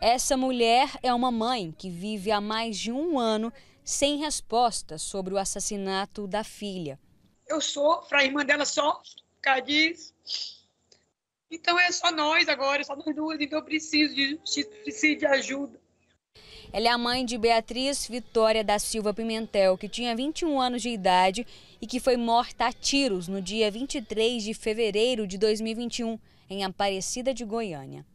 Essa mulher é uma mãe que vive há mais de um ano sem resposta sobre o assassinato da filha. Eu sou para a irmã dela só, Cadiz. Então é só nós agora, só nós duas, então eu preciso de, preciso de ajuda. Ela é a mãe de Beatriz Vitória da Silva Pimentel, que tinha 21 anos de idade e que foi morta a tiros no dia 23 de fevereiro de 2021, em Aparecida de Goiânia.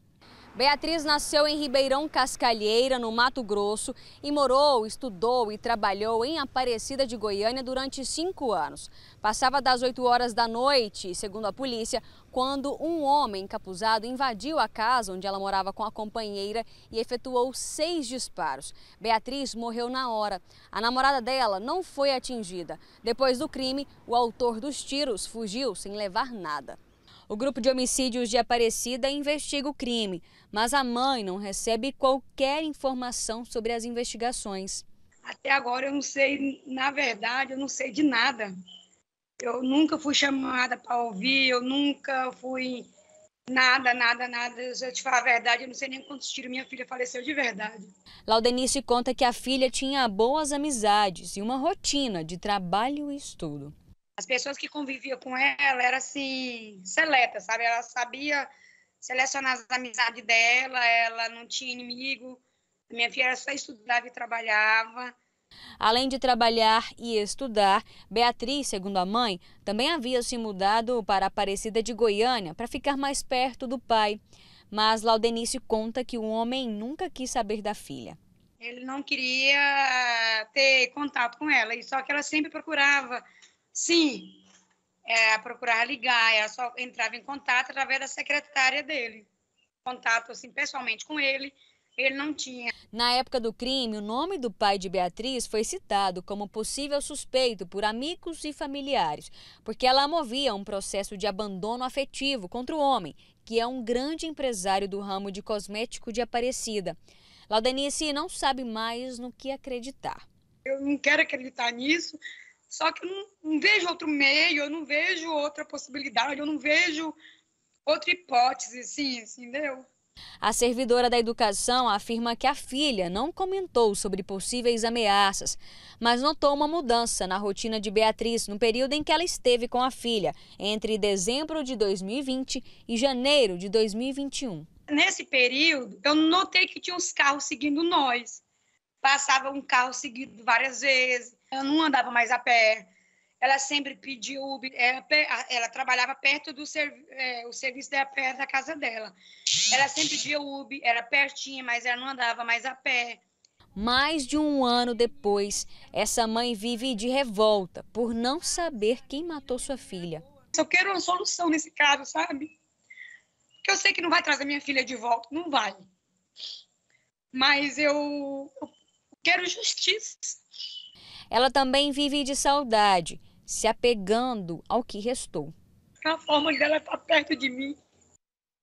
Beatriz nasceu em Ribeirão Cascalheira, no Mato Grosso, e morou, estudou e trabalhou em Aparecida de Goiânia durante cinco anos. Passava das 8 horas da noite, segundo a polícia, quando um homem encapuzado invadiu a casa onde ela morava com a companheira e efetuou seis disparos. Beatriz morreu na hora. A namorada dela não foi atingida. Depois do crime, o autor dos tiros fugiu sem levar nada. O grupo de homicídios de Aparecida investiga o crime, mas a mãe não recebe qualquer informação sobre as investigações. Até agora eu não sei, na verdade, eu não sei de nada. Eu nunca fui chamada para ouvir, eu nunca fui Nada, nada, nada. Se eu te falar a verdade, eu não sei nem quantos tiros minha filha faleceu de verdade. Laudenice conta que a filha tinha boas amizades e uma rotina de trabalho e estudo as pessoas que conviviam com ela era assim, seleta, sabe? Ela sabia selecionar as amizades dela, ela não tinha inimigo. Minha filha só estudava e trabalhava. Além de trabalhar e estudar, Beatriz, segundo a mãe, também havia se mudado para a Aparecida de Goiânia para ficar mais perto do pai. Mas Laudenice conta que o homem nunca quis saber da filha. Ele não queria ter contato com ela, só que ela sempre procurava Sim, é, procurar ligar, ela é só entrava em contato através da secretária dele. Contato, assim, pessoalmente com ele, ele não tinha. Na época do crime, o nome do pai de Beatriz foi citado como possível suspeito por amigos e familiares, porque ela movia um processo de abandono afetivo contra o homem, que é um grande empresário do ramo de cosmético de Aparecida. Laudenice não sabe mais no que acreditar. Eu não quero acreditar nisso, só que eu não, não vejo outro meio, eu não vejo outra possibilidade, eu não vejo outra hipótese, assim, entendeu? A servidora da educação afirma que a filha não comentou sobre possíveis ameaças, mas notou uma mudança na rotina de Beatriz no período em que ela esteve com a filha, entre dezembro de 2020 e janeiro de 2021. Nesse período, eu notei que tinha uns carros seguindo nós passava um carro seguido várias vezes, eu não andava mais a pé. Ela sempre pediu Uber, é, ela, ela trabalhava perto do servi é, o serviço da perto da casa dela. Ela sempre pedia Uber, era pertinho, mas ela não andava mais a pé. Mais de um ano depois, essa mãe vive de revolta por não saber quem matou sua filha. Eu quero uma solução nesse caso, sabe? Porque eu sei que não vai trazer minha filha de volta, não vai. Mas eu, eu Quero justiça. Ela também vive de saudade, se apegando ao que restou. A forma dela estar tá perto de mim